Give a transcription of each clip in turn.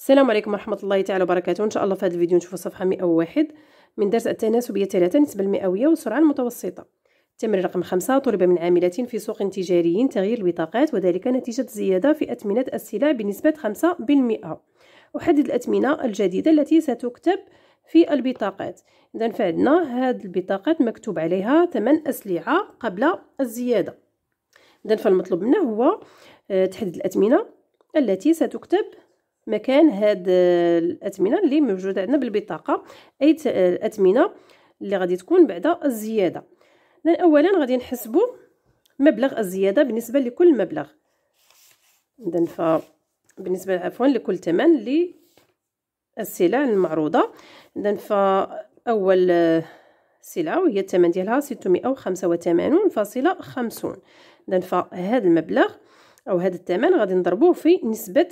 السلام عليكم ورحمة الله تعالى وبركاته إن شاء الله في هذا الفيديو نشوفوا صفحة 101 من درس التناسبية 3 نسبة المئوية والسرعة المتوسطة التمرين رقم 5 طلب من عاملة في سوق تجاري تغيير البطاقات وذلك نتيجة زيادة في أثمنة السلع بنسبة 5% أحدد الأثمنة الجديدة التي ستكتب في البطاقات إذا فعندنا هذه البطاقات مكتوب عليها ثمن أسلعة قبل الزيادة إذا فالمطلوب منا هو آه، تحديد الأثمنة التي ستكتب مكان هاد آه، الأثمنة اللي موجودة عندنا بالبطاقة أي آه، الأثمنة اللي غادي تكون بعد الزيادة إذن أولا غادي نحسبو مبلغ الزيادة بالنسبة لكل مبلغ إذن فبالنسبة عفوا لكل ثمن اللي السلع المعروضة إذن فأول آه، سلعة وهي الثمن ديالها ستمائة وخمسة وثمانون فاصلة خمسون إذن فهاد المبلغ أو هاد الثمن غادي نضربوه في نسبة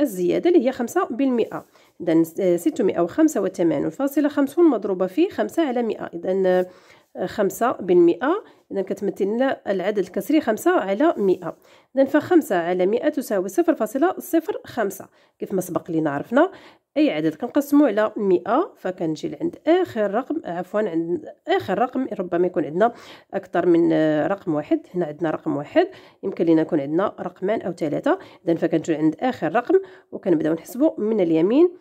الزيادة اللي هي خمسة بالمئة إذن آه، ستمائة وخمسة وثمانون فاصلة خمسون مضروبة في خمسة على مئة إذن خمسة بالمئة إذا كتمثل لنا العدد الكسري خمسة على مئة إذا فخمسة على مئة تساوي صفر فاصلة صفر خمسة كيف ما سبق لينا عرفنا أي عدد كنقسمو على مئة فكنجي لعند آخر رقم عفوا عند آخر رقم ربما يكون عندنا أكثر من آه، رقم واحد هنا عندنا رقم واحد يمكن لينا يكون عندنا رقمان أو ثلاثة إذا فكنجي عند آخر رقم وكنبداو نحسبو من اليمين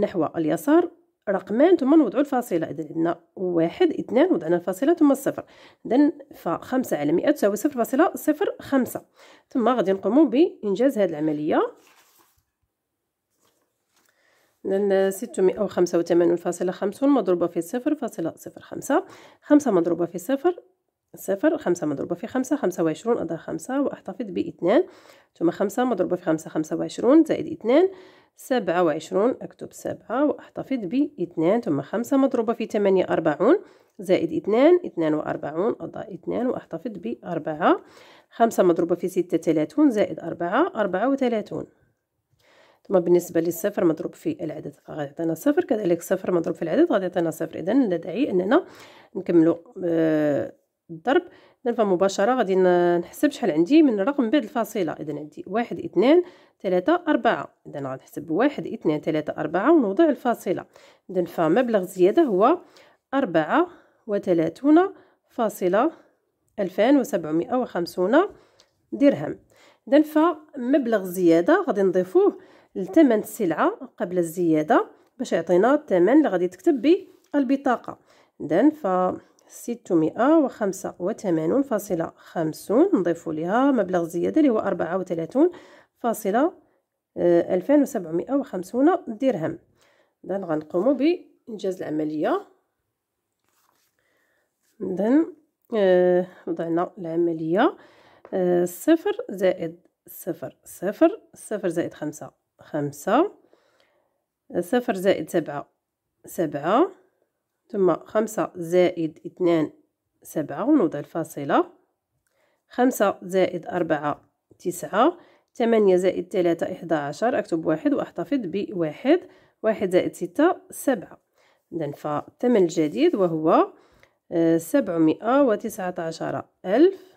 نحو اليسار رقمان ثم نوضعوا الفاصلة إذا عندنا واحد اثنان وضعنا الفاصلة ثم الصفر إذا فخمسة على مئة تساوي صفر فاصلة صفر خمسة ثم غادي نقومو بإنجاز هذه العملية إذن ستمائة وخمسة وثمانون فاصلة خمسون مضروبة في صفر فاصلة صفر خمسة خمسة مضروبة في صفر صفر خمسة مضروبة في خمسة خمسة وعشرون أضع خمسة وأحتفظ باثنان ثم خمسة مضروبة في خمسة خمسة وعشرون زائد اثنان سبعة وعشرون أكتب سبعة وأحتفظ باثنان ثم خمسة مضروبة في ثمانية أربعون زائد اثنان اثنان وأربعون أضع اثنان وأحتفظ بأربعة خمسة مضروبة في ستة ثلاثون زائد أربعة أربعة وثلاثون ثم بالنسبة للصفر مضروب في العدد غادي يعطينا صفر كذلك صفر مضروب في العدد غادي يعطينا صفر إذا لا داعي أننا نكملو آه الضرب نرفع مباشره غادي نحسب شحال عندي من رقم بعد الفاصله اذا عندي واحد اثنان ثلاثة أربعة اذا غنحسب واحد اثنان ثلاثة أربعة ونوضع الفاصله اذا فمبلغ الزياده هو أربعة وثلاثون فاصله ألفان وسبعمائة وخمسون درهم اذا فمبلغ الزياده غادي نضيفوه لثمن السلعه قبل الزياده باش يعطينا الثمن اللي غادي تكتب به البطاقه اذا ف ستمائة وخمسة وثمانون فاصلة خمسون نضيف لها مبلغ زيادة اللي هو أربعة وثلاثون فاصلة ألفان وسبعمائة وخمسون درهم إذن غنقوم بإنجاز العملية إذن آه، وضعنا العملية آه، صفر زائد صفر صفر صفر زائد خمسة خمسة آه، صفر زائد سبعة سبعة ثم خمسة زائد اثنان سبعة ونوضع الفاصلة خمسة زائد أربعة تسعة ثمانية زائد ثلاثة إحدى عشر أكتب واحد وأحتفظ بواحد واحد زائد ستة سبعة إذن فالثمن الجديد وهو آه، سبعمائة وتسعة عشر ألف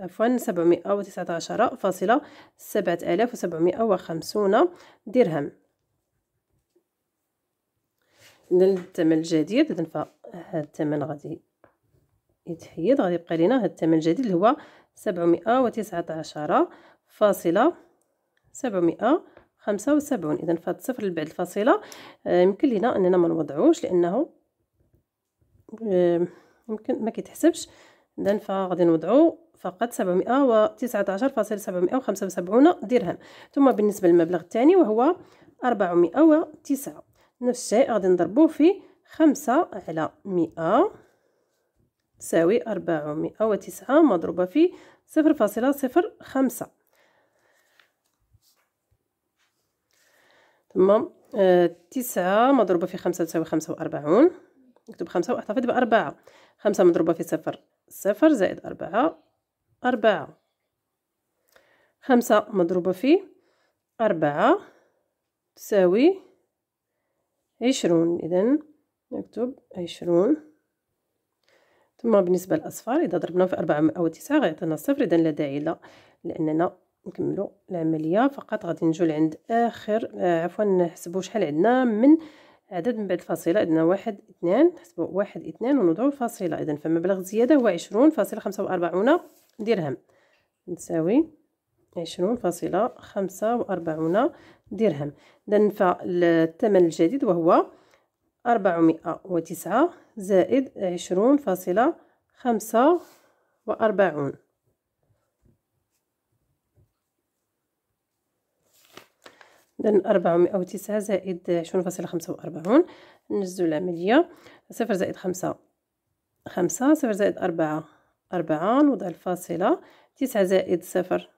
عفوا سبعمائة وتسعة عشر فاصلة سبعة آلاف وسبعمائة وخمسون درهم الثمن الجديد اذا فهاد الثمن غادي يتحيد غادي يبقى لينا هاد الثمن الجديد اللي هو سبعمائة فاصلة سبعمائة خمسة وسبعون اذا فهاد الصفر اللي بعد الفاصله آه، يمكن لينا اننا ما نوضعوش لانه آه، يمكن ما كيتحسبش اذا فغادي نوضعو فقط 719.775 درهم ثم بالنسبه للمبلغ الثاني وهو 409 نفس الشيء غادي نضربو في خمسة على مئة تساوي أربعمائة وتسعة مضروبة في صفر فاصلة صفر خمسة تمام آه، تسعة مضروبة في خمسة تساوي خمسة وأربعون نكتب خمسة وأحتفظ بأربعة خمسة مضروبة في صفر صفر زائد أربعة أربعة خمسة مضروبة في أربعة تساوي عشرون إذا نكتب عشرون ثم بالنسبة للأصفار إذا ضربنا في أربعة أو تسعة غيعطينا صفر إذا لا داعي لا لأننا نكملو العملية فقط غادي نجو لعند آخر آه عفوا نحسبو شحال عندنا من عدد من بعد الفاصلة عندنا واحد اثنان نحسبو واحد اثنان ونوضعو الفاصلة إذا فمبلغ الزيادة هو عشرون فاصلة خمسة وأربعون درهم نساوي عشرون فاصلة خمسة وأربعون درهم إذن الثمن الجديد وهو أربعمائة وتسعة زائد عشرون فاصلة خمسة وأربعون إذا أربعمائة وتسعة زائد عشرون فاصلة خمسة وأربعون نجزو العملية صفر زائد خمسة خمسة صفر زائد أربعة أربعة نوضع الفاصلة تسعة زائد صفر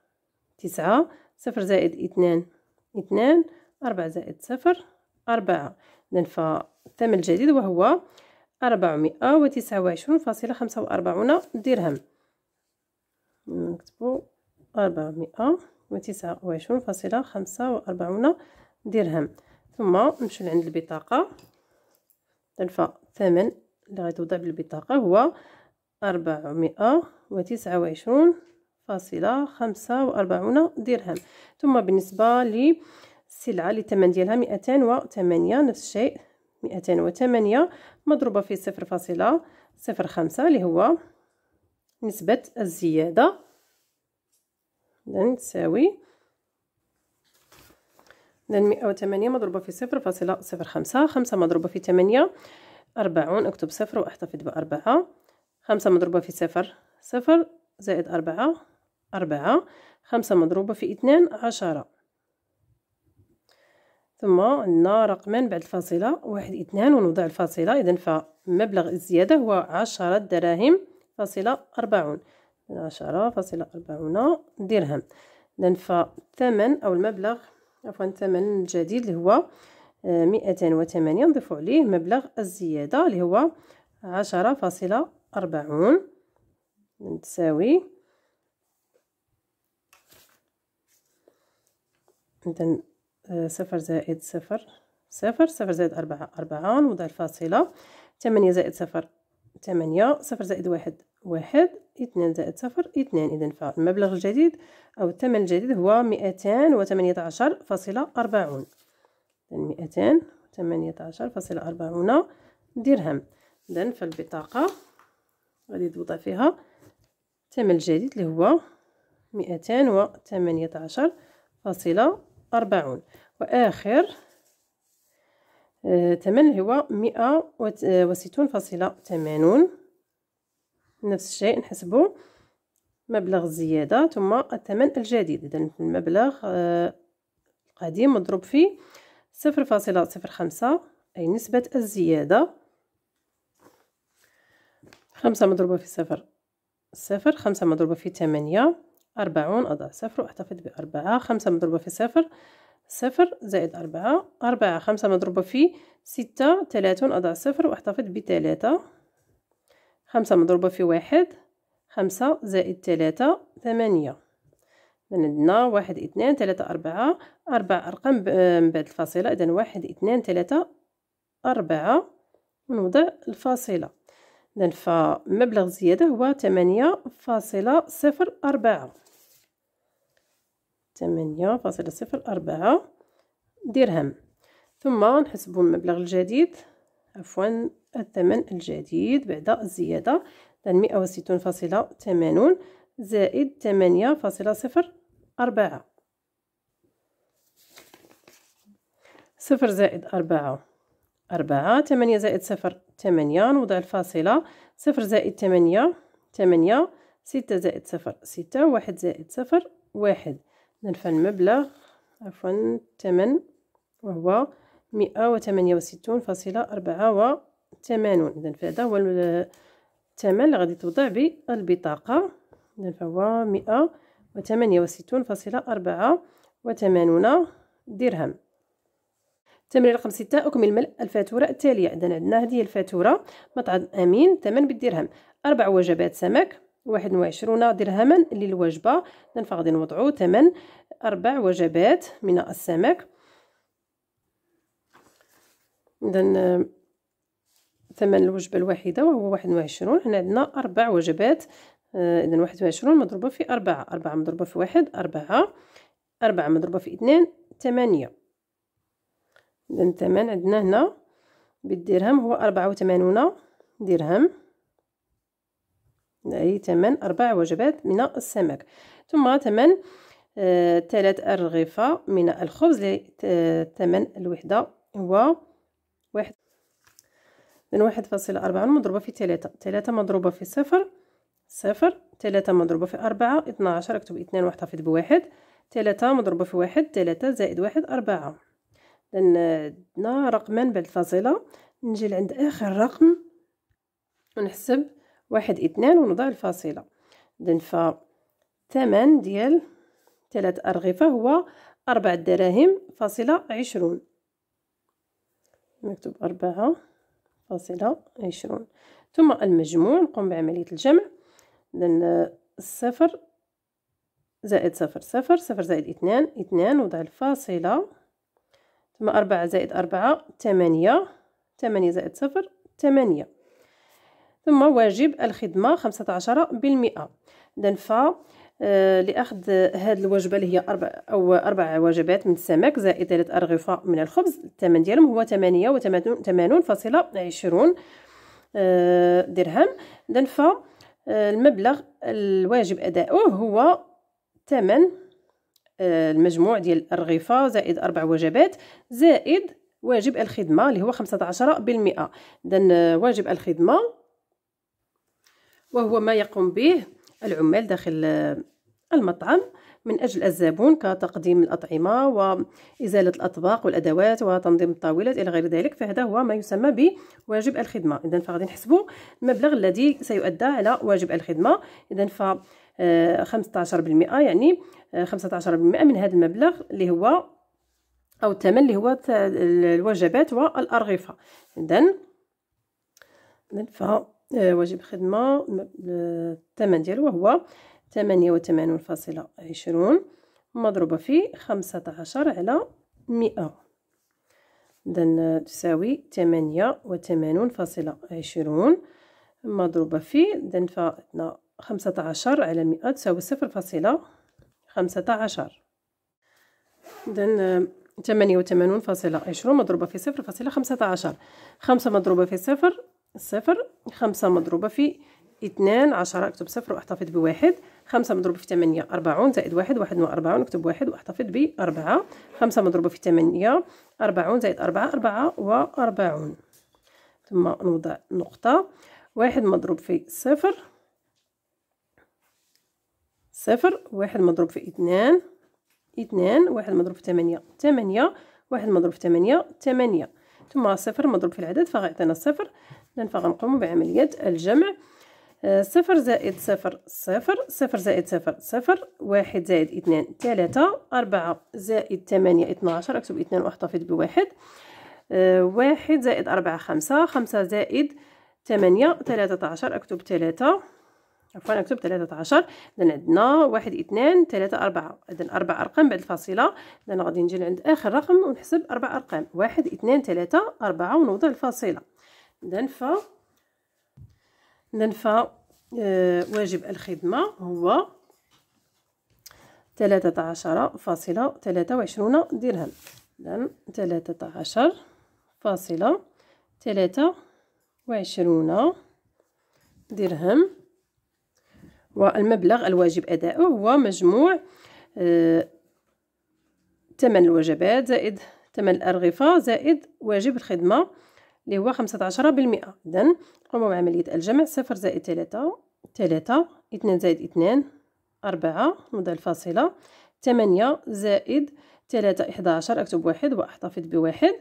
تسعة صفر زائد اثنان اثنان أربعة زائد صفر أربعة إذن فالثمن الجديد وهو أربعمائة وتسعة وعشرون فاصلة خمسة وأربعون درهم نكتبو أربعمائة وتسعة وعشرون فاصلة خمسة وأربعون درهم ثم نمشيو لعند البطاقة إذن فالثمن اللي غيتوضع بالبطاقة هو أربعمائة وتسعة وعشرون فاصلة خمسة وأربعون درهم ثم بالنسبة للسلعة للثمن ديالها مئتان وثمانية نفس الشيء مئتان وثمانية مضروبة في صفر فاصلة صفر خمسة اللي هو نسبة الزيادة إذن تساوي إذن مئة وثمانية مضروبة في صفر فاصلة صفر خمسة خمسة مضروبة في ثمانية أربعون أكتب صفر وأحتفظ بأربعة خمسة مضروبة في صفر صفر زائد أربعة أربعة خمسة مضروبة في اثنان عشرة ثم عندنا رقما بعد الفاصلة واحد اثنان ونوضع الفاصلة إذا فمبلغ الزيادة هو عشرة دراهم فاصلة أربعون عشرة فاصلة أربعون درهم إذا فالثمن أو المبلغ عفوا الثمن الجديد اللي هو آه، مئتان وثمانية نضيف عليه مبلغ الزيادة اللي هو عشرة فاصلة أربعون تساوي إذا آه، صفر زائد صفر صفر صفر زائد أربعة أربعة نوضع الفاصلة ثمانية زائد صفر ثمانية صفر زائد واحد واحد اثنان زائد صفر اثنان إذا فالمبلغ الجديد أو الثمن الجديد هو مئتان وثمانية عشر فاصلة أربعون مئتان وثمانية عشر فاصلة أربعون درهم إذا فالبطاقة غادي توضع فيها الثمن الجديد اللي هو مئتان وثمانية عشر فاصلة أربعون وآخر ثمن آه، هو مئة آه، وستون فاصلة ثمانون نفس الشيء نحسبه مبلغ الزيادة ثم الثمن الجديد إذا المبلغ آه، القديم مضروب في صفر فاصلة صفر خمسة أي نسبة الزيادة خمسة مضروبة في صفر صفر خمسة مضروبة في ثمانية أربعون أضع صفر وأحتفظ بأربعة خمسة مضروبة في صفر صفر زائد أربعة أربعة خمسة مضروبة في ستة تلاتون أضع صفر وأحتفظ بتلاتة خمسة مضروبة في واحد خمسة زائد تلاتة ثمانية عندنا واحد اثنان ثلاثة أربعة أربع أرقام من بعد الفاصلة إذا واحد اثنان ثلاثة أربعة ونوضع الفاصلة إذا فمبلغ الزيادة هو ثمانية فاصلة صفر أربعة تمنية فاصلة صفر أربعة درهم ثم نحسبو المبلغ الجديد عفوا الثمن الجديد بعد الزيادة إذن يعني مئة وستون فاصلة تمانون زائد تمنية فاصلة صفر أربعة صفر زائد أربعة أربعة تمنية زائد صفر تمنية نوضع الفاصلة صفر زائد تمنية تمنية ستة زائد صفر ستة واحد زائد صفر واحد ندفع المبلغ عفوا الثمن وهو مئة وثمانية وستون فاصلة أربعة وثمانون إذا فهذا هو الثمن اللي غادي توضع بالبطاقة إذا فهو مئة وثمانية وستون فاصلة أربعة وثمانون درهم التمرين رقم ستة أكمل ملء الفاتورة التالية إذا عندنا هذه الفاتورة مطعم أمين ثمن بالدرهم أربع وجبات سمك واحد وعشرون درهما للوجبة إذن فغادي نوضعو ثمن أربع وجبات من السمك إذن ثمن الوجبة الواحدة وهو واحد وعشرون هنا عندنا أربع وجبات آه، إذن واحد وعشرون مضروبة في أربعة أربعة مضروبة في واحد أربعة أربعة مضروبة في اثنين ثمانية إذن الثمن عندنا هنا بالدرهم هو أربعة وثمانون درهم أي ثمن أربع وجبات من السمك ثم ثمن آه ثلاث أرغفة من الخبز لثمن آه، الوحدة هو واحد من واحد فاصلة أربعة مضروبة في ثلاثة ثلاثة مضروبة في صفر صفر ثلاثة مضروبة في أربعة اثنا عشر اكتب اثنين واحتفظ بواحد ثلاثة مضروبة في واحد ثلاثة زائد واحد أربعة لأن عندنا رقما بعد الفاصلة نجي لعند آخر رقم ونحسب واحد اثنان ونضع الفاصلة إذن فثمن ديال ثلاث أرغفة هو أربعة دراهم فاصلة عشرون نكتب أربعة فاصلة عشرون ثم المجموع نقوم بعملية الجمع إذن صفر زائد صفر صفر صفر زائد اثنان اثنان وضع الفاصلة ثم أربعة زائد أربعة ثمانية ثمانية زائد صفر ثمانية ثم واجب الخدمة 15% إذن ف لأخذ هذه الوجبة اللي هي أربع أو أربع وجبات من السمك زائد ثلاث أرغفة من الخبز الثمن ديالهم هو ثمانية وثمانون فاصلة عشرون آه، درهم إذن ف آه، المبلغ الواجب أداؤه هو ثمن آه، المجموع ديال الأرغفة زائد أربع وجبات زائد واجب الخدمة اللي هو خمسة بالمئة إذن واجب الخدمة وهو ما يقوم به العمال داخل آه، المطعم من أجل الزبون كتقديم الأطعمة وإزالة الأطباق والأدوات وتنظيم الطاولات إلى غير ذلك فهذا هو ما يسمى بواجب الخدمة إذن فغادي نحسبو المبلغ الذي سيؤدى على واجب الخدمة إذن ف 15% آه، يعني 15% آه، من هذا المبلغ اللي هو أو الثمن اللي هو الوجبات والأرغفة إذن إذن ف آه، واجب خدمة الثمن ديالو هو ثمانية وثمانون فاصلة عشرون مضروبة في خمسة عشر على مئة إذن تساوي ثمانية وثمانون فاصلة عشرون مضروبة في إذن فاتنا خمسة عشر على مئة تساوي صفر فاصلة خمسة عشر إذن ثمانية وثمانون فاصلة عشرون مضروبة في صفر فاصلة خمسة عشر خمسة مضروبة في صفر صفر خمسة مضروبة في اثنان عشرة اكتب صفر واحتفظ بواحد خمسة مضروبة في ثمانية أربعون زائد واحد واحد وأربعون اكتب واحد واحتفظ بأربعة خمسة مضروبة في ثمانية أربعون زائد أربعة أربعة وأربعون ثم نوضع نقطة واحد مضروب في صفر صفر واحد مضروب في اثنان اثنان واحد مضروب في ثمانية ثمانية واحد مضروب في ثمانية ثمانية ثم صفر مضروب في العدد فغيعطينا صفر إذن فغنقوم بعملية الجمع آه، صفر زائد صفر صفر صفر زائد صفر صفر واحد زائد اثنان ثلاثة أربعة زائد ثمانية اثناشر أكتب اثنان وأحتفظ بواحد آه، واحد زائد أربعة خمسة خمسة زائد ثمانية ثلاثة عشر أكتب ثلاثة عفوا أكتب ثلاثة عشر إذن عندنا واحد اثنان ثلاثة أربعة إذن أربع أرقام بعد الفاصلة إذن غادي نجي لعند آخر رقم ونحسب أربع أرقام واحد اثنان ثلاثة أربعة ونوضع الفاصلة ننفى ننفى آه، واجب الخدمة هو ثلاثة عشر فاصلة ثلاثة وعشرون درهم إذن ثلاثة عشر فاصلة ثلاثة وعشرون درهم والمبلغ الواجب أداؤه هو مجموع آه، ثمن الوجبات زائد ثمن الأرغفة زائد واجب الخدمة اللي هو 15% إذن قوموا بعملية الجمع صفر زائد تلاتة تلاتة اثنان زائد اثنان أربعة نوضع الفاصلة تمانية زائد تلاتة إحدى عشر أكتب واحد وأحتفظ بواحد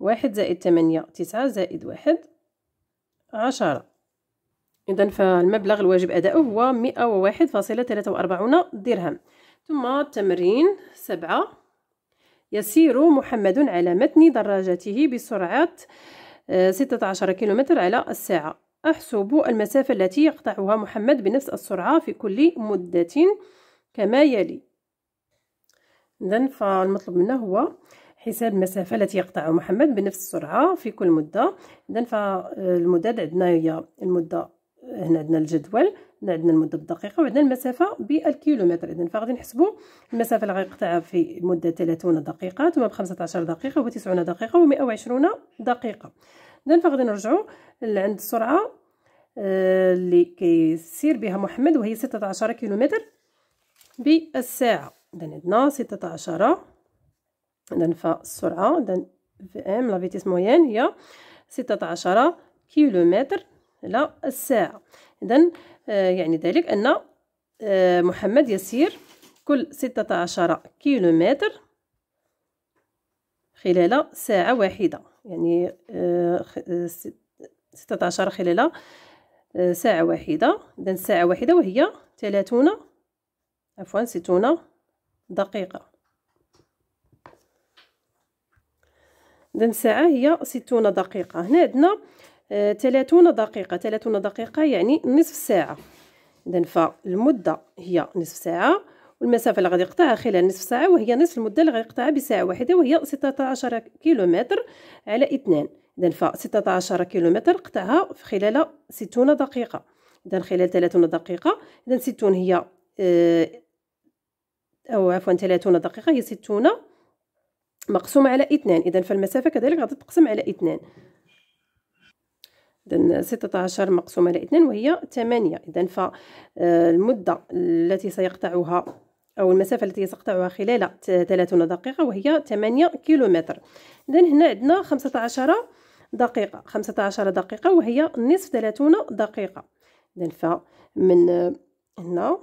واحد زائد تمانية تسعة زائد واحد عشرة إذا فالمبلغ الواجب أداؤه هو مئة وواحد فاصلة تلاتة وأربعون درهم ثم التمرين سبعة يسير محمد على متن دراجته بسرعة ستة عشر كيلومتر على الساعة أحسب المسافة التي يقطعها محمد بنفس السرعة في كل مدة كما يلي إذن فالمطلوب منا هو حساب المسافة التي يقطعها محمد بنفس السرعة في كل مدة إذن فالمدة عندنا هي المدة هنا عندنا الجدول عندنا المده بالدقيقه وعندنا المسافه بالكيلومتر اذا فغادي نحسبوا المسافه اللي غيقطعها في مده 30 دقيقه ثم ب 15 دقيقه و 90 دقيقه و 120 دقيقه اذا فغادي نرجعوا عند السرعه آه، اللي كيسير بها محمد وهي 16 كيلومتر بالساعه اذا عندنا 16 اذا فالسرعه اذا في ام لا فيتيس موين هي 16 كيلومتر لا الساعه إذا آه، يعني ذلك أن آه، محمد يسير كل ستة عشر كيلومتر خلال ساعة واحدة يعني آه، ستة عشر خلال ساعة واحدة إذا ساعة واحدة وهي ثلاثون عفوا ستون دقيقة إذا ساعة هي ستون دقيقة هنا عندنا 30 دقيقة 30 دقيقة يعني نصف ساعة إذا فالمدة هي نصف ساعة والمسافة اللي غادي يقطعها خلال نصف ساعة وهي نصف المدة اللي غادي يقطعها بساعة واحدة وهي 16 كيلومتر على اثنان إذا ف 16 كيلومتر قطعها في خلال 60 دقيقة إذا خلال 30 دقيقة إذا 60 هي آه، أو عفوا 30 دقيقة هي 60 مقسومة على اثنان إذا فالمسافة كذلك غادي تقسم على اثنان إذا 16 مقسومة على 2 وهي 8 إذا فالمدة آه، التي سيقطعها أو المسافة التي سيقطعها خلال 30 دقيقة وهي 8 كيلومتر إذا هنا عندنا 15 دقيقة 15 دقيقة وهي نصف 30 دقيقة إذا فمن آه، هنا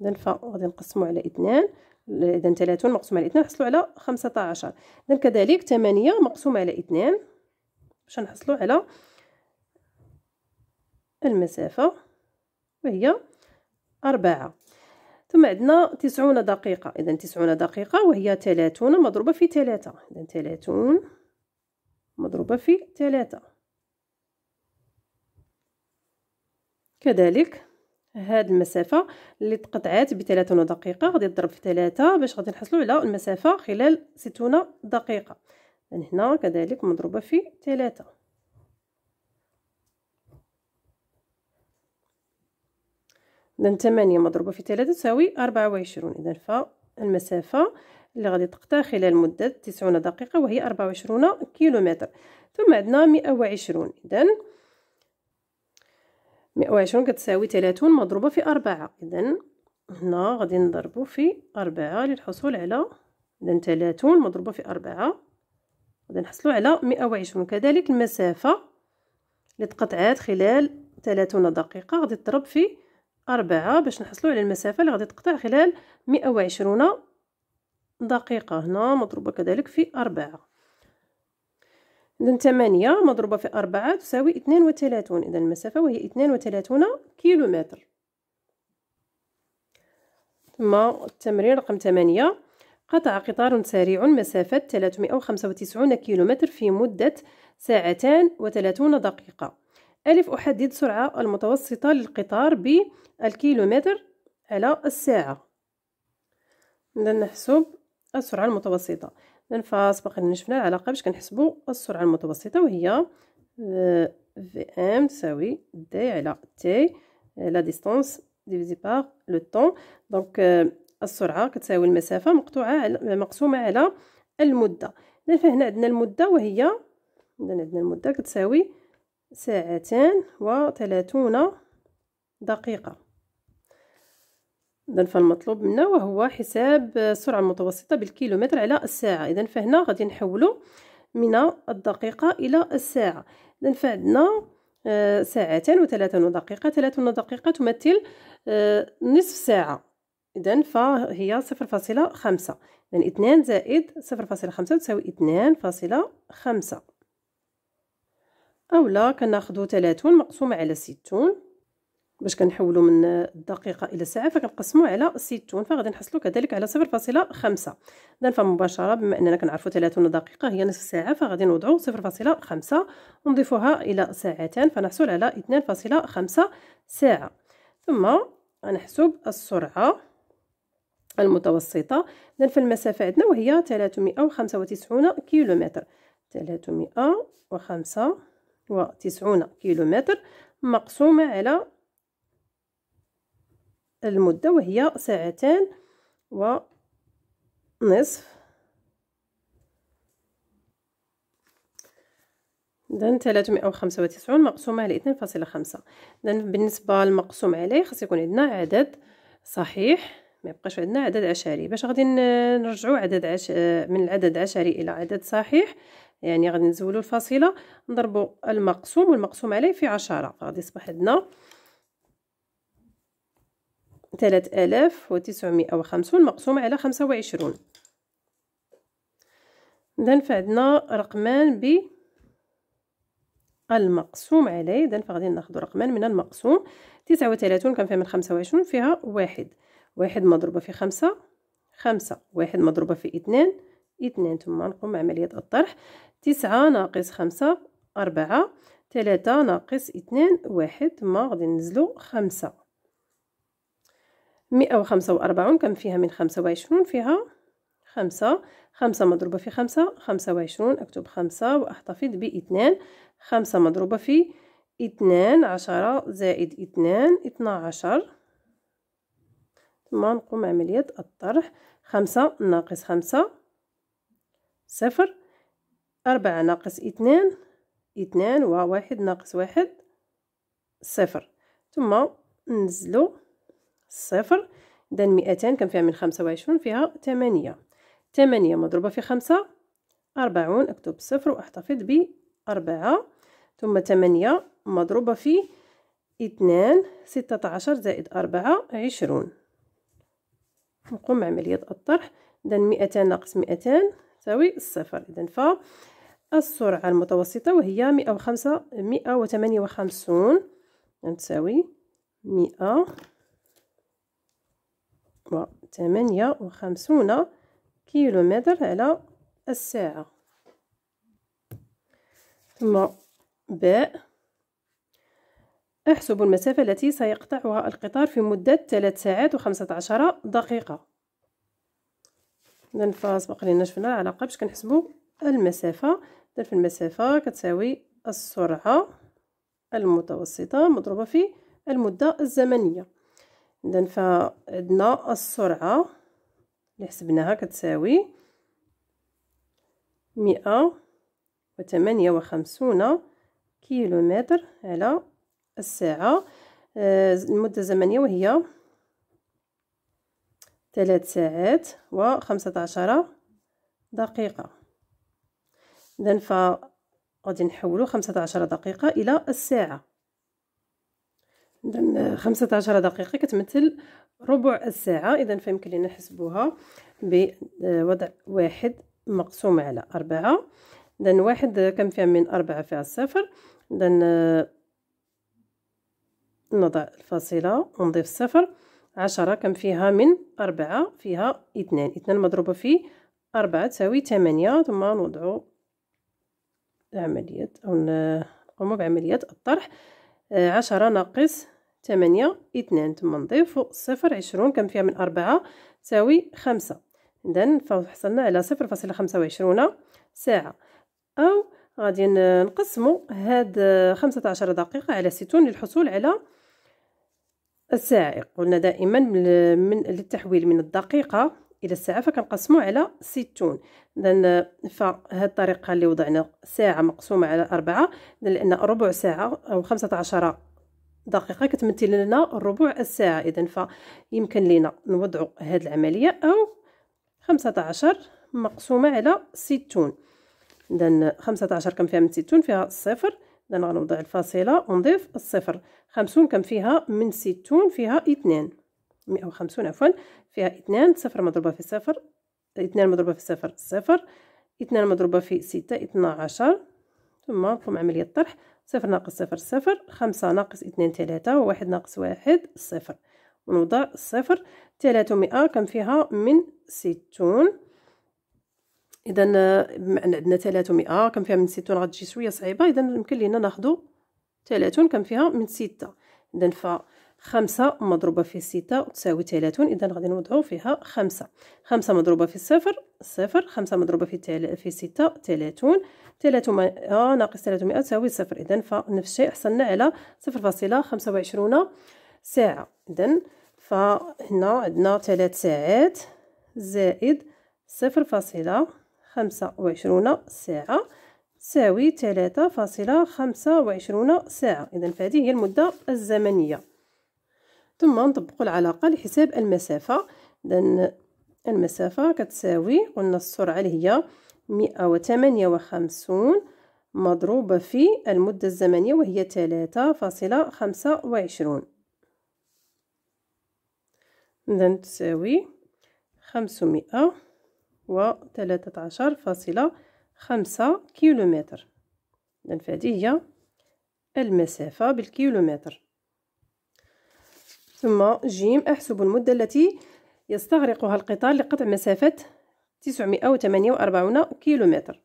إذا فغادي نقسمو على اثنان إذا 30 مقسومة على اثنان نحصلو على 15 إذا كذلك 8 مقسومة على اثنان باش نحصلوا على المسافه وهي أربعة ثم عندنا تسعون دقيقة إذا تسعون دقيقة وهي تلاتون مضروبة في تلاتة إذا تلاتون مضروبة في تلاتة كذلك هاد المسافة اللي تقطعات بتلاتون دقيقة غادي تضرب في تلاتة باش غادي نحصلو على المسافة خلال ستون دقيقة من يعني هنا كذلك مضروبة في ثلاثة إذا ثمانية مضروبة في ثلاثة تساوي أربعة وعشرون إذا فالمسافة اللي غادي تقطع خلال مدة تسعون دقيقة وهي أربعة وعشرون كيلومتر ثم عندنا مئة وعشرون إذا مئة وعشرون كتساوي ثلاثون مضروبة في أربعة إذا هنا غادي نضربو في أربعة للحصول على إذا ثلاثون مضروبة في أربعة غادي نحصلوا على 120 كذلك المسافه اللي تقطعات خلال 30 دقيقه غادي تضرب في أربعة باش نحصلوا على المسافه اللي غادي تقطع خلال 120 دقيقه هنا مضروبه كذلك في أربعة اذا 8 مضروبة في أربعة تساوي اثنين اذا المسافة وهي اثنين كيلومتر ثم التمرين رقم 8 قطع قطار سريع مسافة 395 كيلومتر في مدة ساعتان وثلاثون دقيقة ألف أحدد سرعة المتوسطة للقطار بالكيلومتر على الساعة إذن نحسب السرعة المتوسطة إذن فسبق أن شفنا العلاقة باش كنحسبو السرعة المتوسطة وهي في ام تساوي دي على تي لا ديستونس ديفيزي باغ لو طون دونك السرعة كتساوي المسافة مقطوعة على مقسومة على المدة فهنا عندنا المدة وهي عندنا المدة كتساوي ساعتان وثلاثون دقيقة إذا فالمطلوب منا وهو حساب السرعة المتوسطة بالكيلومتر على الساعة إذا فهنا غادي نحولو من الدقيقة إلى الساعة إذا فعندنا آه، ساعتان وثلاثون دقيقة ثلاثون دقيقة تمثل آه، نصف ساعة إذا فهي صفر فاصلة خمسة إذا اثنان زائد صفر فاصلة خمسة تساوي اثنان فاصلة خمسة أولا كناخدو تلاتون مقسوم على ستون باش كنحولو من الدقيقة إلى الساعة فكنقسمو على ستون فغادي نحصلو كذلك على صفر فاصلة خمسة إذا فمباشرة بما أننا كنعرفو تلاتون دقيقة هي نصف ساعة فغادي نوضعو صفر فاصلة خمسة ونضيفوها إلى ساعتان فنحصل على اثنان فاصلة خمسة ساعة ثم غنحسب السرعة المتوسطة إذن فالمسافة عندنا وهي وخمسة وتسعون كيلومتر وخمسة وتسعون كيلومتر مقسومة على المدة وهي ساعتان ونصف إذن وخمسة وتسعون مقسومة على اثنين فاصلة خمسة إذن بالنسبة للمقسوم عليه خاص يكون عندنا عدد صحيح ما يبقاش عندنا عدد عشري باش غادي نرجعوا عدد عش... من العدد عشري الى عدد صحيح يعني غادي نزولوا الفاصله نضربوا المقسوم والمقسوم عليه في عشرة غادي يصبح عندنا 3950 مقسوم على 25 إذن فعندنا رقمان ب المقسوم عليه إذن فغادي ناخذ رقمان من المقسوم 39 كان فيها من 25 فيها واحد واحد مضروبة في خمسة خمسة واحد مضروبة في اثنان اثنان ثم نقوم عملية الطرح تسعة ناقص خمسة أربعة ثلاثة ناقص اثنان واحد ثم غادي ننزلو خمسة مئة وخمسة وأربعون كم فيها من خمسة وعشرون فيها خمسة خمسة مضروبة في خمسة خمسة وعشرون أكتب خمسة وأحتفظ باثنان خمسة مضروبة في اثنان عشرة زائد اثنان اثنى عشر ثم نقوم عملية الطرح خمسة ناقص خمسة صفر أربعة ناقص اثنان اثنان وواحد ناقص واحد صفر ثم ننزلو صفر إذا مئتان كم فيها من خمسة وعشرون فيها ثمانية ثمانية مضروبة في خمسة أربعون أكتب صفر وأحتفظ بأربعة ثم ثمانية مضروبة في اثنان ستة عشر زائد أربعة عشرون نقوم بعملية الطرح إذا مئتان ناقص مئتان تساوي الصفر إذا فالسرعة المتوسطة وهي مئة وخمسة مئة وثمانية وخمسون تساوي مئة وثمانية وخمسون كيلومتر على الساعة ثم باء احسب المسافة التي سيقطعها القطار في مدة 3 ساعات و15 دقيقة إذا فسبق شفنا العلاقة باش كنحسبو المسافة إذا في المسافة كتساوي السرعة المتوسطة مضروبة في المدة الزمنية إذا فعندنا السرعة اللي حسبناها كتساوي مئة وثمانية وخمسون كيلومتر على الساعة آه، المدة الزمنية وهي ثلاث ساعات وخمسة عشر دقيقة إذن فغادي نحولو خمسة عشر دقيقة إلى الساعة إذن آه، خمسة عشر دقيقة كتمثل ربع الساعة إذن فيمكن لنا نحسبوها بوضع آه، واحد مقسوم على أربعة إذن واحد كم فيها من أربعة فيها صفر إذن نضع الفاصلة ونضيف صفر عشرة كم فيها من أربعة فيها اثنان اثنان مضروبة في أربعة تساوي ثمانية ثم نوضع عملية أو نقوم بعملية الطرح عشرة ناقص ثمانية اثنان ثم نضيف صفر عشرون كم فيها من أربعة تساوي خمسة إذن فحصلنا على صفر فاصلة خمسة وعشرون ساعة أو غادي نقسمو هاد خمسة عشر دقيقة على ستون للحصول على السائق قلنا دائما من للتحويل من الدقيقة إلى الساعة فكنقسمو على ستون لان فهاد الطريقة اللي وضعنا ساعة مقسومة على أربعة لأن ربع ساعة أو خمسة عشر دقيقة كتمثل لنا ربع الساعة اذا فيمكن لنا نوضعو هاد العملية أو خمسة عشر مقسومة على ستون اذا خمسة عشر كم فيها من ستون فيها صفر إذا غنوضع الفاصلة ونضيف الصفر خمسون كم فيها من ستون فيها اثنان مئة وخمسون عفوا فيها اثنان صفر مضروبة في صفر اثنان مضروبة في صفر صفر اثنان مضروبة في ستة اثنا عشر ثم نقوم عملية الطرح صفر ناقص صفر صفر خمسة ناقص اثنان ثلاثة واحد ناقص واحد صفر ونوضع الصفر ثلاثمائة كم فيها من ستون اذا عندنا 300 كان فيها من 60 غتجي شويه صعيبه اذا يمكن لينا ناخذ 30 كان فيها من 6 اذا ف 5 مضروبه في 6 تساوي 30 اذا غادي نوضعوا فيها 5 5 مضروبه في 0 0 5 مضروبه في تل... في 6 30 300 ناقص 300 تساوي 0 اذا فنفس الشيء حصلنا على 0.25 ساعه اذا فهنا عندنا 3 ساعات زائد 0.25 خمسة وعشرون ساعة تساوي تلاتة فاصلة خمسة وعشرون ساعة إذا فهذه هي المدة الزمنية ثم نطبق العلاقة لحساب المسافة إذا المسافة كتساوي قلنا السرعة اللي هي مئة وثمانية وخمسون مضروبة في المدة الزمنية وهي تلاتة فاصلة خمسة وعشرون إذا تساوي خمسمائة وثلاثة عشر فاصلة خمسة كيلومتر إذن فهذه هي المسافة بالكيلومتر ثم جيم أحسب المدة التي يستغرقها القطار لقطع مسافة 948 كيلومتر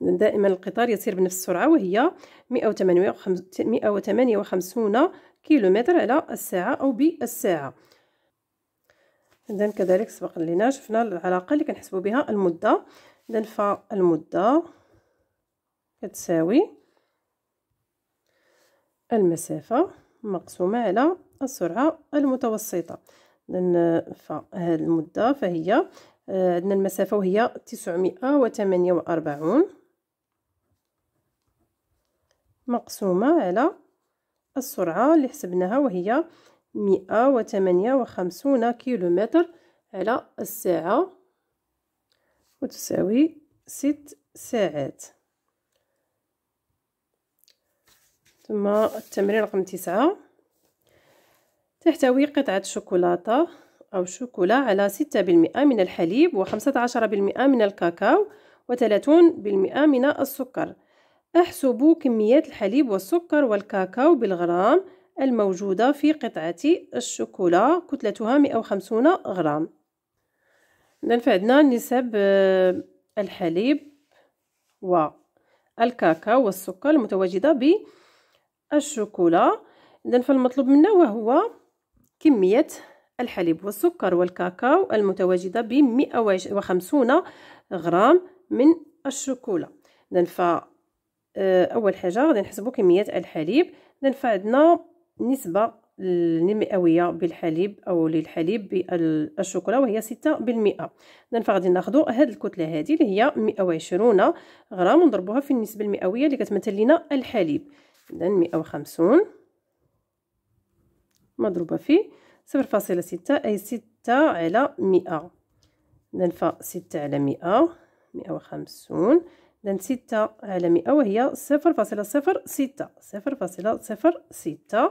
دائما القطار يسير بنفس السرعة وهي 158 كيلومتر على الساعة أو بالساعة اذا كذلك سبق لينا شفنا العلاقه اللي كنحسبوا بها المده اذا فالمده كتساوي المسافه مقسومه على السرعه المتوسطه اذا فهاد المده فهي عندنا المسافه وهي 948 مقسومه على السرعه اللي حسبناها وهي مئة وثمانية وخمسون كيلومتر على الساعة وتساوي ست ساعات ثم التمرين رقم تسعة تحتوي قطعة شوكولاتة أو شوكولا على ستة بالمئة من الحليب وخمسة عشر بالمئة من الكاكاو وثلاثون بالمئة من السكر أحسب كميات الحليب والسكر والكاكاو بالغرام الموجودة في قطعة الشوكولا كتلتها 150 غرام إذن عندنا نسب آه، الحليب والكاكاو والسكر المتواجدة بالشوكولا إذن فالمطلوب منا وهو كمية الحليب والسكر والكاكاو المتواجدة ب 150 غرام من الشوكولا إذن آه، ف أول حاجة غادي نحسبو كمية الحليب إذن فعندنا نسبة المئوية بالحليب أو للحليب بالشوكولا وهي ستة بالمئة إذن فغادي ناخدو هاد الكتلة هادي اللي هي مئة وعشرون غرام ونضربوها في النسبة المئوية اللي كتمثل لنا الحليب إذن مئة وخمسون مضروبة في صفر فاصلة ستة أي ستة على مئة إذن فستة على مئة مئة وخمسون إذن ستة على مئة وهي صفر فاصلة صفر ستة صفر فاصلة صفر ستة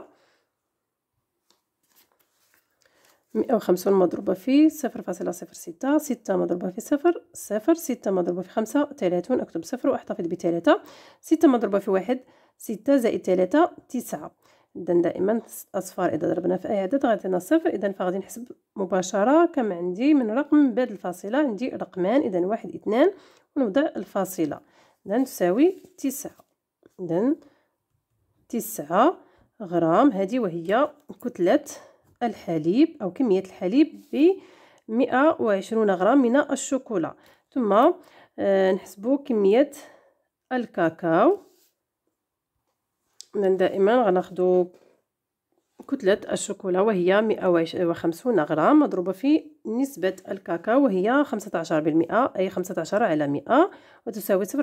مئة وخمسون مضروبة في صفر فاصلة صفر ستة ستة مضروبة في صفر صفر ستة مضروبة في خمسة تلاتون أكتب صفر وأحتفظ بثلاثة ستة مضروبة في واحد ستة زائد تلاته تسعة إذا دائما أصفار إذا ضربنا في أي عدد غادي صفر إذا فغادي نحسب مباشرة كم عندي من رقم بعد الفاصلة عندي رقمان إذا واحد اثنان ونوضع الفاصلة إذا تساوي تسعة إذا تسعة غرام هذه وهي كتلة الحليب أو كمية الحليب ب 120 غرام من الشوكولا ثم آه، نحسبوا كمية الكاكاو من دائما غناخذوا كتلة الشوكولا وهي 150 غرام مضروبة في نسبة الكاكاو وهي 15% أي 15 على 100 وتساوي 0.15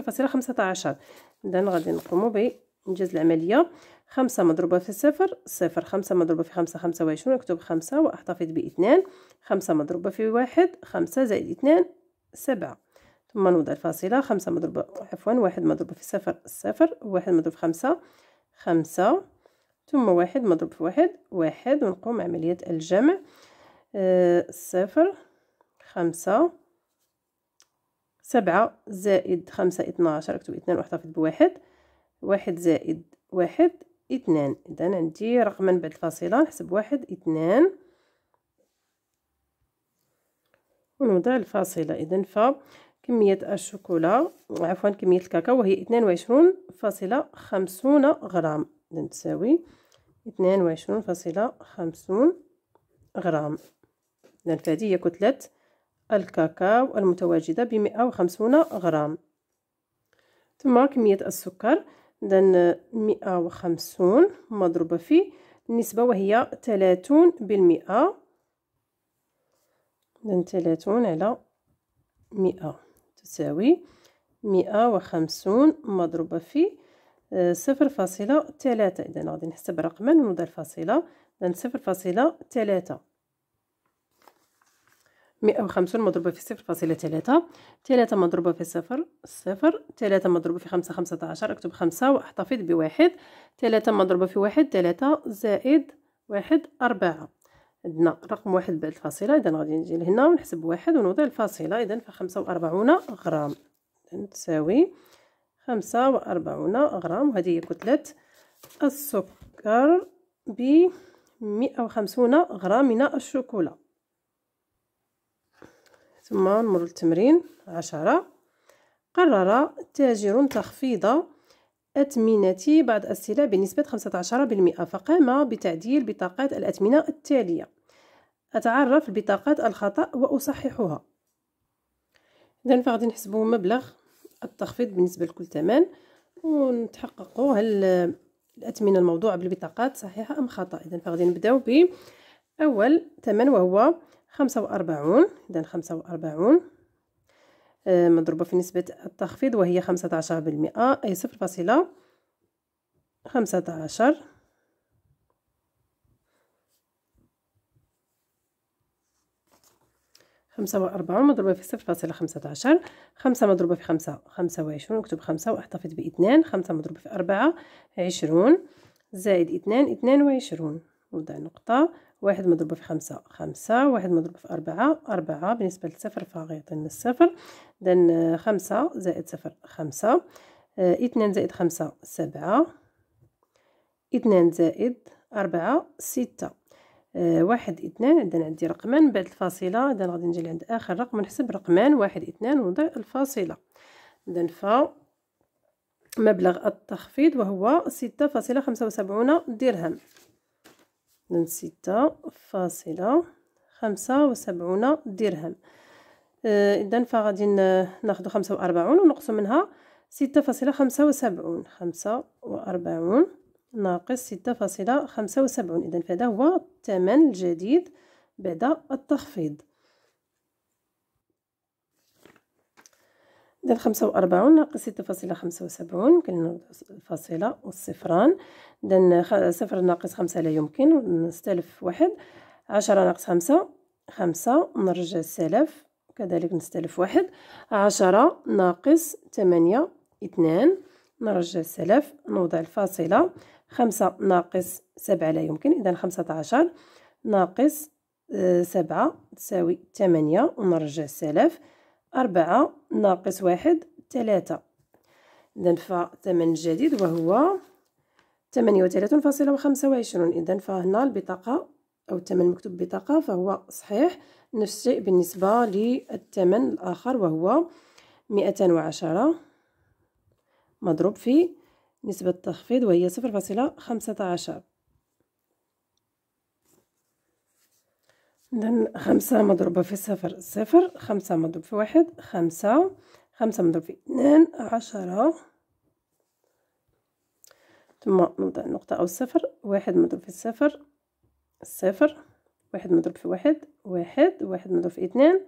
إذا غادي نقومو ننجز العملية خمسة مضروبة في صفر صفر خمسة مضروبة في خمسة خمسة وعشرون أكتب خمسة وأحتفظ باثنان خمسة مضروبة في واحد خمسة زائد اثنان سبعة ثم نوضع الفاصلة خمسة مضروبة عفوا واحد مضروبة في صفر صفر واحد مضروب في خمسة خمسة ثم واحد مضروب في واحد واحد ونقوم عملية الجمع آه، صفر خمسة سبعة زائد خمسة عشر أكتب اثنان وأحتفظ بواحد واحد زائد واحد اثنان اذا عندي رقما بعد الفاصله نحسب واحد اثنان ونوضع الفاصله اذا ف كمية الشوكولا عفوا كمية الكاكاو وهي اثنان وعشرون فاصلة خمسون غرام اذا تساوي اثنان وعشرون فاصلة خمسون غرام اذا فهادي هي كتلة الكاكاو المتواجدة بمئة وخمسون غرام ثم كمية السكر إذن مئة وخمسون مضروبة في النسبة وهي تلاتون بالمئة إذن تلاتون على مئة تساوي مئة وخمسون مضروبة في آه، صفر فاصلة تلاتة إذا غادي نحسب رقما ونوضع الفاصلة إذن صفر فاصلة تلاتة مئة وخمسون مضروبة في صفر فاصلة تلاتة تلاتة مضروبة في صفر صفر تلاتة مضروبة في خمسة خمسة عشر أكتب خمسة وأحتفظ بواحد تلاتة مضروبة في واحد تلاتة زائد واحد أربعة عندنا رقم واحد بعد الفاصلة إذا غادي نجي لهنا ونحسب واحد ونوضع الفاصلة إذا فخمسة وأربعون غرام تساوي خمسة وأربعون غرام وهذه هي كتلة السكر بمئة وخمسون غرام من الشوكولا ثم نمر للتمرين عشرة قرر تاجر تخفيض أثمنة بعض السلع بنسبة 15% فقام بتعديل بطاقات الأثمنة التالية أتعرف البطاقات الخطأ وأصححها إذا فغادي نحسبو مبلغ التخفيض بالنسبة لكل ثمن ونتحققوا هل الأثمنة الموضوعة بالبطاقات صحيحة أم خطأ إذا فغادي نبداو بأول ثمن وهو خمسة وأربعون إذا خمسة وأربعون آه، مضروبة في نسبة التخفيض وهي خمسة عشر بالمئة أي صفر فاصلة خمسة عشر خمسة وأربعون مضروبة في صفر فاصلة خمسة عشر خمسة مضروبة في خمسة خمسة وعشرون أكتب خمسة وأحتفظ باثنان خمسة مضروبة في أربعة عشرون زائد اثنان اثنان وعشرون نوضع نقطة واحد مضروبة في خمسة خمسة واحد مضروبة في أربعة أربعة بالنسبة للصفر فغيعطينا الصفر إذن خمسة زائد صفر خمسة آه، اثنان زائد خمسة سبعة اثنان زائد أربعة ستة آه، واحد اثنان إذن عندي رقمان بعد الفاصلة إذن غادي نجي لعند آخر رقم نحسب رقمان واحد اثنان ونضع الفاصلة إذن ف مبلغ التخفيض وهو ستة فاصلة خمسة وسبعون درهم من ستة فاصلة خمسة وسبعون درهم آه، إذا فغادي ناخدو خمسة وأربعون ونقص منها ستة فاصلة خمسة وسبعون خمسة وأربعون ناقص ستة فاصلة خمسة وسبعون إذا فهذا هو الثمن الجديد بعد التخفيض ندير خمسة وأربعون ناقص ستة فاصلة خمسة وسبعون يمكن الفاصلة والصفران إذن صفر ناقص خمسة لا يمكن نستلف واحد عشرة ناقص خمسة خمسة نرجع السلف كذلك نستلف واحد عشرة ناقص ثمانية اثنان نرجع السلف نوضع الفاصلة خمسة ناقص سبعة لا يمكن إذا خمسة عشر ناقص آه، سبعة تساوي ثمانية ونرجع السلف أربعة ناقص واحد ثلاثة إذا فثمن الجديد وهو ثمانية وثلاثون فاصلة وخمسة وعشرون إذا فهنا البطاقة أو الثمن مكتوب بطاقة فهو صحيح نفس الشيء بالنسبة للثمن الآخر وهو مئتان وعشرة مضروب في نسبة التخفيض وهي صفر فاصلة خمسة عشر إذن خمسة مضروبة في صفر صفر خمسة مضروب في واحد خمسة خمسة مضروب في اثنان عشرة ثم نوضع النقطة أو الصفر واحد مضروب في صفر صفر واحد مضروب في واحد واحد واحد مضروب في اثنان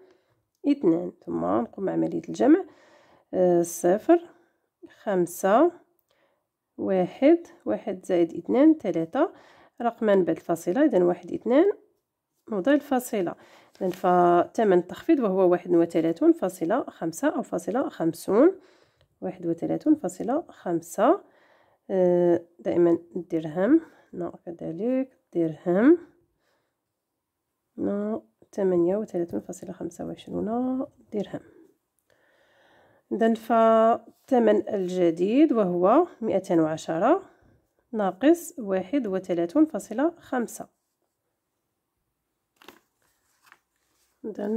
اثنان ثم نقوم عملية الجمع آه، صفر خمسة واحد واحد زائد اثنان ثلاثة رقمان بعد الفاصلة إذا واحد اثنان موضع الفاصلة إذن فتمن التخفيض وهو واحد وثلاثون فاصلة خمسة أو فاصلة خمسون واحد وثلاثون فاصلة خمسة آه، دائما الدرهم كذلك درهم ثمانية وثلاثون فاصلة خمسة وعشرون درهم إذن فالثمن الجديد وهو مئتان وعشرة ناقص واحد وثلاثون فاصلة خمسة إذا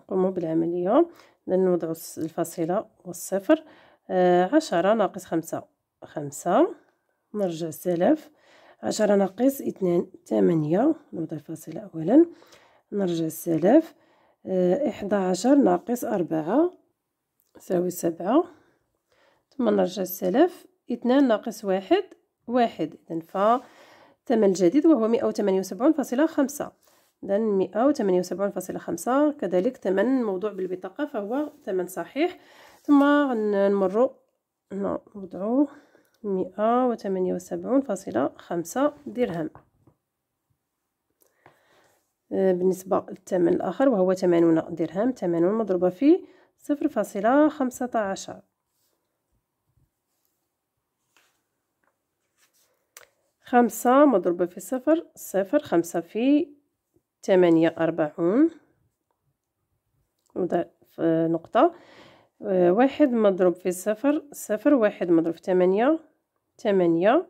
نقومو بالعملية إذا نوضعو الفاصلة والصفر آه عشرة ناقص خمسة خمسة نرجع السلف عشرة ناقص اثنان ثمانية نوضع الفاصلة أولا نرجع السلف آه، إحدى عشر ناقص أربعة تساوي سبعة ثم نرجع السلف اثنان ناقص واحد واحد إذن فتم الجديد وهو مئة وثمانية وسبعون فاصلة خمسة إذا مئة وثمانية وسبعون فاصلة خمسة كذلك ثمن موضوع بالبطاقة فهو ثمن صحيح ثم نمرو نوضعو مئة وثمانية وسبعون فاصلة خمسة درهم آه، بالنسبة للثمن الآخر وهو ثمانون درهم ثمانون مضروبة في صفر فاصلة خمسة عشر خمسة مضروبة في صفر صفر خمسة في ثمانية أربعون آه، نقطة آه، واحد مضروب في صفر صفر واحد مضروب في ثمانية ثمانية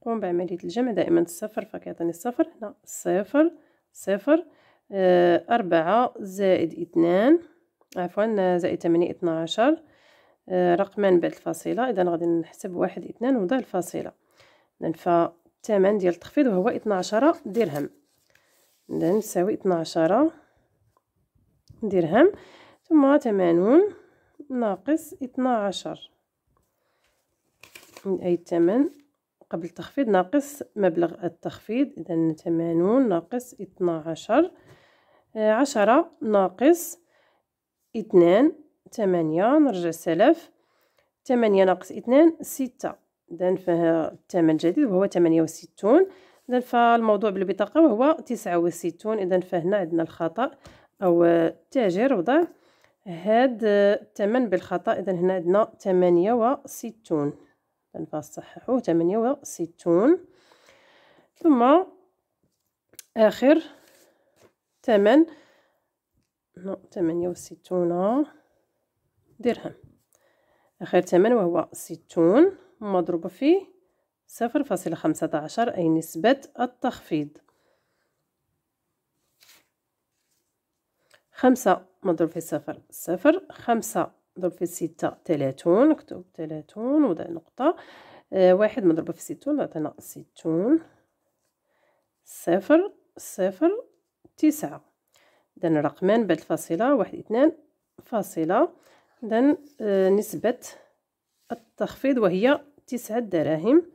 قوم بعملية الجمع دائما الصفر فكيعطيني الصفر هنا صفر صفر آه، أربعة زائد اثنان عفوا زائد ثمانية اثناشر رقمان بعد الفاصلة إذا غادي نحسب واحد اثنان وضع الفاصلة إذا فالثمن ديال التخفيض وهو اثناشر درهم إذن تساوي عشرة درهم ثم ثمانون ناقص عشر من أي الثمن قبل التخفيض ناقص مبلغ التخفيض إذن ثمانون ناقص عشر آه، عشرة ناقص اثنان ثمانية نرجع سلف ثمانية ناقص اثنان ستة إذا فالثمن الجديد وهو ثمانية وستون اذا فالموضوع بالبطاقه وهو تسعة وستون اذا فهنا عندنا الخطا او التاجر وضع هاد الثمن بالخطا اذا هنا عندنا تمانية وستون اذا فصححوه تمانية وستون ثم اخر ثمن تمانية وستون درهم اخر ثمن وهو ستون مضروبه في صفر فاصلة خمسة عشر أي نسبة التخفيض خمسة مضروب في صفر صفر خمسة مضروب في ستة تلاتون نكتب تلاتون وضع نقطة آه، واحد مضروب في ستون عطينا ستون صفر صفر تسعة إذن رقمان بعد الفاصلة واحد اثنان فاصلة إذن آه، نسبة التخفيض وهي تسعة دراهم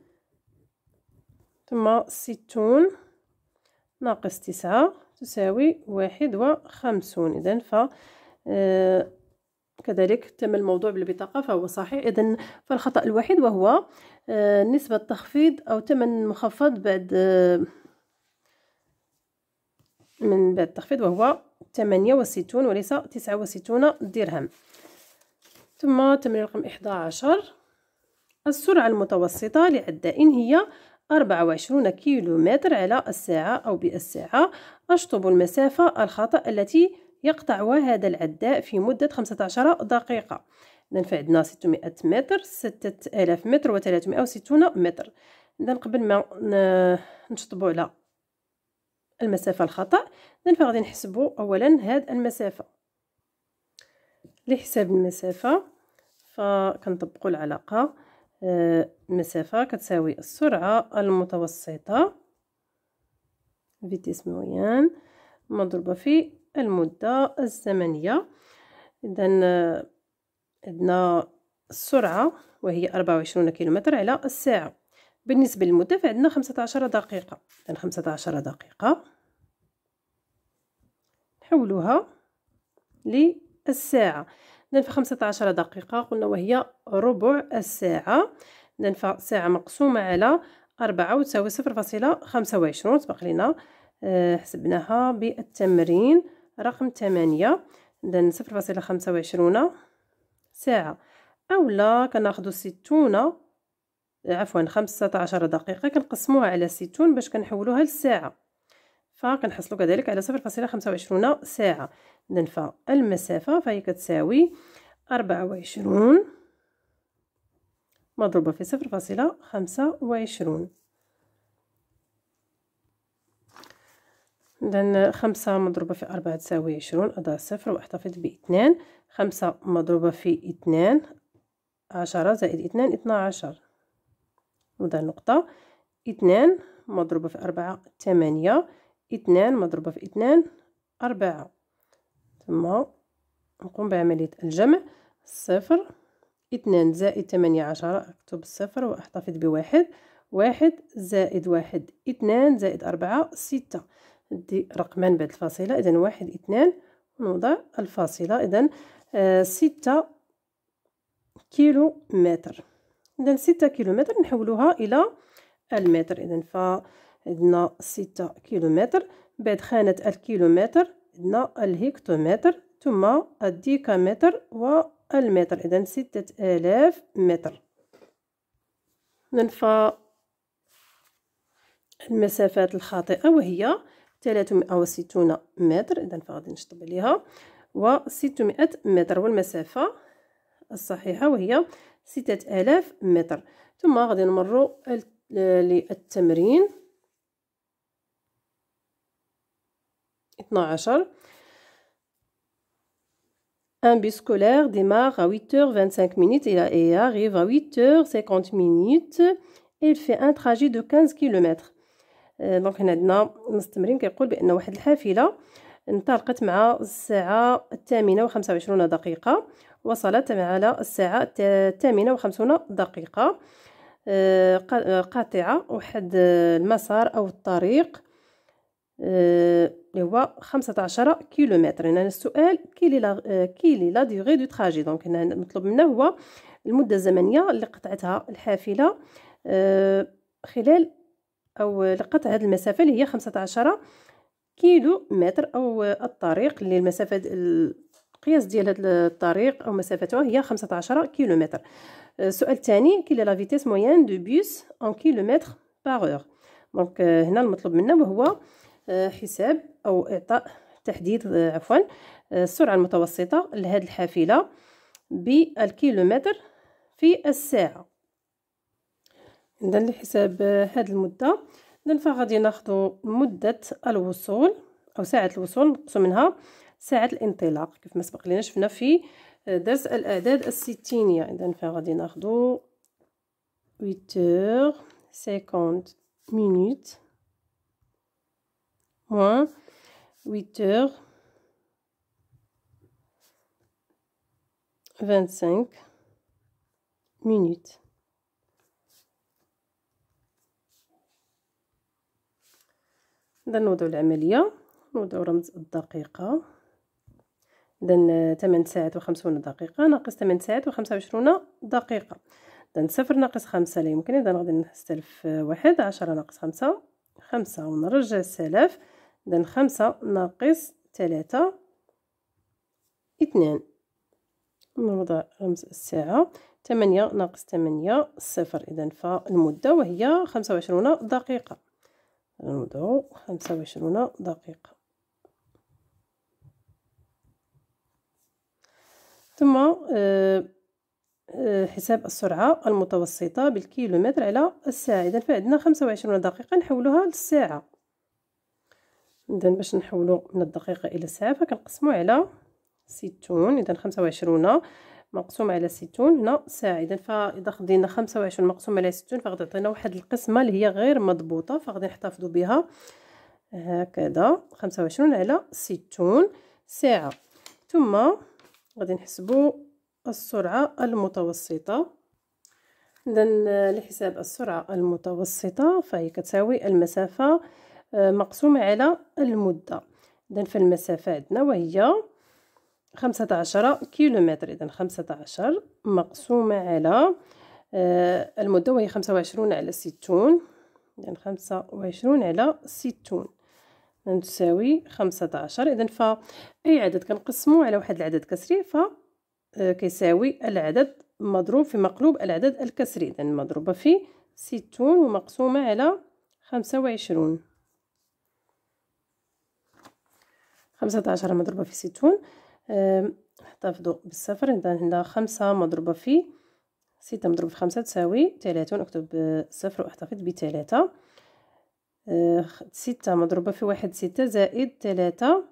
ثم ستون ناقص تسعة تساوي واحد وخمسون إذن ف آه، كذلك تم الموضوع بالبطاقة فهو صحيح إذن فالخطأ الوحيد وهو آه، نسبة تخفيض أو ثمن مخفض بعد آه، من بعد التخفيض وهو وستون وليس تسعة وستون درهم ثم تمرين رقم عشر السرعة المتوسطة لعداء هي 24 كيلو متر على الساعة أو بالساعة أشطب المسافة الخطأ التي يقطعها هذا العداء في مدة 15 دقيقة إذن فعندنا 600 متر 6000 متر و360 متر إذن قبل ما نشطبوا على المسافة الخطأ إذن فغادي نحسبوا أولا هاد المسافة لحساب المسافة فكنطبقوا العلاقة آه، مسافة كتساوي السرعة المتوسطة فيتيس مويان مضروبة في المدة الزمنية إذا آه، عندنا السرعة وهي وعشرون كيلومتر على الساعة بالنسبة للمدة فعندنا عشر دقيقة إذا عشر دقيقة نحولوها للساعة ننفى خمسة عشر دقيقة قلنا وهي ربع الساعة ننفى ساعة مقسومة على أربعة وتساوي صفر فاصلة خمسة وعشرون سبق لنا آه، حسبناها بالتمرين رقم ثمانية إذن صفر فاصلة خمسة وعشرون ساعة أولا كناخدو ستون عفوا خمسة عشر دقيقة كنقسموها على ستون باش كنحولوها للساعة فكنحصلوا كذلك على صفر فاصلة خمسة وعشرون ساعة إذن فالمسافة فهي كتساوي أربعة وعشرون مضروبة في صفر فاصلة خمسة وعشرون إذن خمسة مضروبة في أربعة تساوي عشرون أضع صفر وأحتفظ باثنان خمسة مضروبة في اثنان عشرة زائد اثنان اثنا عشر وضع نقطة اثنان مضروبة في أربعة ثمانية اثنان مضروبة في اثنان أربعة ثم نقوم بعملية الجمع صفر اثنان زائد ثمانية عشرة أكتب الصفر وأحتفظ بواحد واحد زائد واحد اثنان زائد أربعة ستة ندي رقمان بعد الفاصلة إذا واحد اثنان ونوضع الفاصلة إذا آه ستة كيلو متر إذا ستة كيلو متر نحولوها إلى المتر إذا ف عندنا ستة كيلومتر بعد خانة الكيلومتر عندنا الهكتومتر ثم الديكامتر والمتر إذا ستة آلاف متر ننفى المسافات الخاطئة وهي وستون متر إذا فغادي نشطب عليها و 600 متر والمسافة الصحيحة وهي آلاف متر ثم غادي نمرو للتمرين 12 Un bus scolaire démarre à 8h25 minutes et arrive à 8h50 minutes et il fait un trajet de 15 km دونك هنا عندنا نص التمرين كيقول بان واحد الحافله انطلقت مع الساعه الثامنه وخمسة وعشرون دقيقه وصلت على الساعه الثامنه وخمسون دقيقه آه، قاطعه واحد المسار او الطريق اللي هو 15 كيلومتر هنا السؤال كي لا كي لا ديغي دو تراجي دونك هنا مطلوب منا هو المده الزمنيه اللي قطعتها الحافله آه، خلال او لقطع هذه المسافه اللي هي 15 كيلو متر او الطريق اللي المسافه القياس ديال هذا الطريق او مسافتها هي 15 كيلومتر السؤال الثاني كي لا فيتيس موين دو بيس اون كيلومتر باغ اور دونك هنا المطلوب منا وهو آه، حساب او اعطاء تحديد آه، عفوا آه، السرعه المتوسطه لهذه الحافله بالكيلومتر في الساعه اذا لحساب هذه المده اذا فغادي ناخذ مده الوصول او ساعه الوصول نقسم منها ساعه الانطلاق كيف ما سبق لنا شفنا في درس الاعداد الستينيه اذا فغادي ناخذ 8 heures 50 minutes moins 8 heures 25 minutes. إذا نوضع العملية نوضع رمز الدقيقة إذا تمن ساعات وخمسون دقيقة ناقص تمن ساعات وخمسة وعشرون دقيقة إذا صفر ناقص خمسة لا يمكن إذا غادي نستلف واحد عشرة ناقص خمسة خمسة ونرجع السلف إذا خمسة ناقص ثلاثة اثنان نوضع رمز الساعة ثمانية ناقص ثمانية صفر إذا فالمدة وهي خمسة وعشرون دقيقة نوضع خمسة وعشرون دقيقة ثم آه، آه، حساب السرعة المتوسطة بالكيلومتر على الساعة إذا فعندنا خمسة وعشرون دقيقة نحولها للساعة اذا باش نحولو من الدقيقه الى الساعه فكنقسمو على ستون اذا خمسة وعشرون مقسوم على ستون هنا ساعة اذا فاذا خدينا خمسة وعشرون مقسوم على ستون فغادي تعطينا واحد القسمه اللي هي غير مضبوطه فغادي نحتفظو بها هكذا خمسة وعشرون على ستون ساعه ثم غادي نحسبو السرعه المتوسطه اذا لحساب السرعه المتوسطه فهي كتساوي المسافه مقسومة على المدة في فالمسافة عندنا وهي خمسة عشر كيلومتر إذن خمسة عشر مقسومة على آه، المدة وهي خمسة وعشرون على ستون إذن خمسة وعشرون على ستون تساوي خمسة عشر إذن فأي عدد كنقسمو على واحد العدد كسري ف آه، كيساوي العدد مضروب في مقلوب العدد الكسري إذن مضروبة في ستون ومقسومة على خمسة وعشرون خمسة عشر مضروبة في ستون نحتفظو بالصفر إذا هنا خمسة مضروبة في ستة مضروبة في خمسة تساوي تلاتون أكتب صفر وأحتفظ بتلاتة آه، ستة مضروبة في واحد ستة زائد تلاتة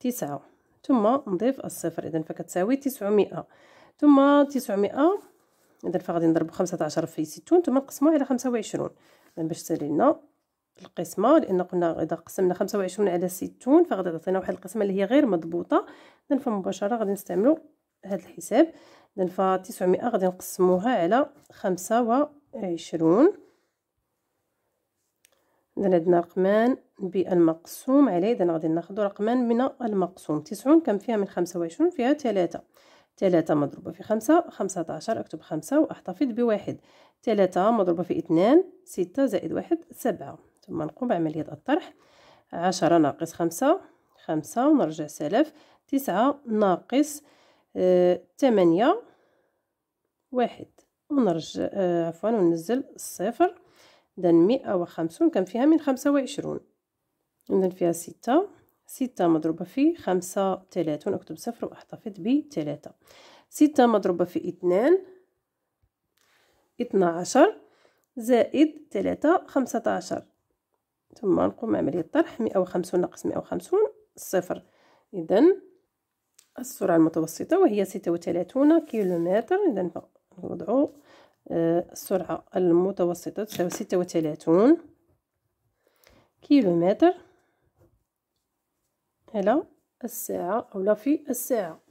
تسعة ثم نضيف الصفر إذا فكتساوي تسعمائة ثم تسعمائة إذا فغادي نضرب خمسة عشر في ستون ثم نقسموه على خمسة وعشرون باش تسالي لنا القسمه لان قلنا اذا قسمنا خمسة وعشرون على ستون فغادي تعطينا واحد القسمه اللي هي غير مضبوطه اذا فمباشره غادي نستعملو هاد الحساب اذا ف غادي نقسموها على خمسة وعشرون اذا عندنا رقمان بالمقسوم عليه اذا غادي ناخدو رقمان من المقسوم تسعون كم فيها من خمسة وعشرون فيها تلاتة تلاتة مضروبة في خمسة خمسة عشر أكتب خمسة وأحتفظ بواحد تلاتة مضروبة في اثنان ستة زائد واحد سبعة ثم نقوم بعملية الطرح عشرة ناقص خمسة خمسة ونرجع سلف تسعة ناقص آه، ثمانية واحد ونرجع آه، عفوا وننزل الصفر إذا مئة وخمسون كان فيها من خمسة وعشرون إذا فيها ستة ستة مضروبة في خمسة ثلاثون أكتب صفر وأحتفظ بثلاثة ستة مضروبة في اثنان اثنا عشر زائد ثلاثة خمسة عشر ثم نقوم عملية طرح مئة وخمسون ناقص مئة وخمسون صفر إذا السرعة المتوسطة وهي ستة وثلاثون كيلومتر إذا نوضع آه، السرعة المتوسطة تساوي ستة وثلاثون كيلومتر على الساعة أو لا في الساعة